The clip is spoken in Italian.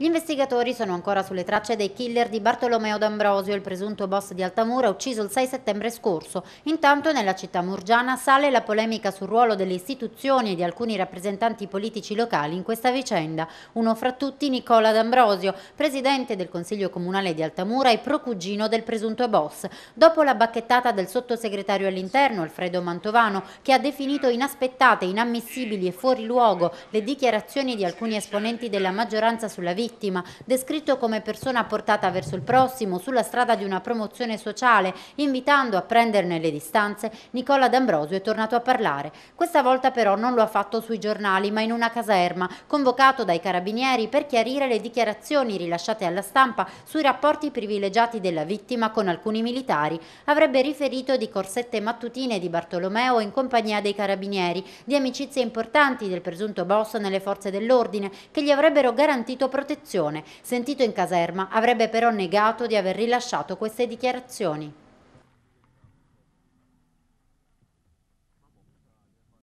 Gli investigatori sono ancora sulle tracce dei killer di Bartolomeo D'Ambrosio, il presunto boss di Altamura ucciso il 6 settembre scorso. Intanto nella città murgiana sale la polemica sul ruolo delle istituzioni e di alcuni rappresentanti politici locali in questa vicenda. Uno fra tutti Nicola D'Ambrosio, presidente del Consiglio Comunale di Altamura e procugino del presunto boss. Dopo la bacchettata del sottosegretario all'interno, Alfredo Mantovano, che ha definito inaspettate, inammissibili e fuori luogo le dichiarazioni di alcuni esponenti della maggioranza sulla vita, vittima, descritto come persona portata verso il prossimo sulla strada di una promozione sociale, invitando a prenderne le distanze, Nicola D'Ambrosio è tornato a parlare. Questa volta però non lo ha fatto sui giornali, ma in una caserma, convocato dai carabinieri per chiarire le dichiarazioni rilasciate alla stampa sui rapporti privilegiati della vittima con alcuni militari. Avrebbe riferito di corsette mattutine di Bartolomeo in compagnia dei carabinieri, di amicizie importanti del presunto boss nelle forze dell'ordine, che gli avrebbero garantito protezione protezione. Sentito in caserma, avrebbe però negato di aver rilasciato queste dichiarazioni.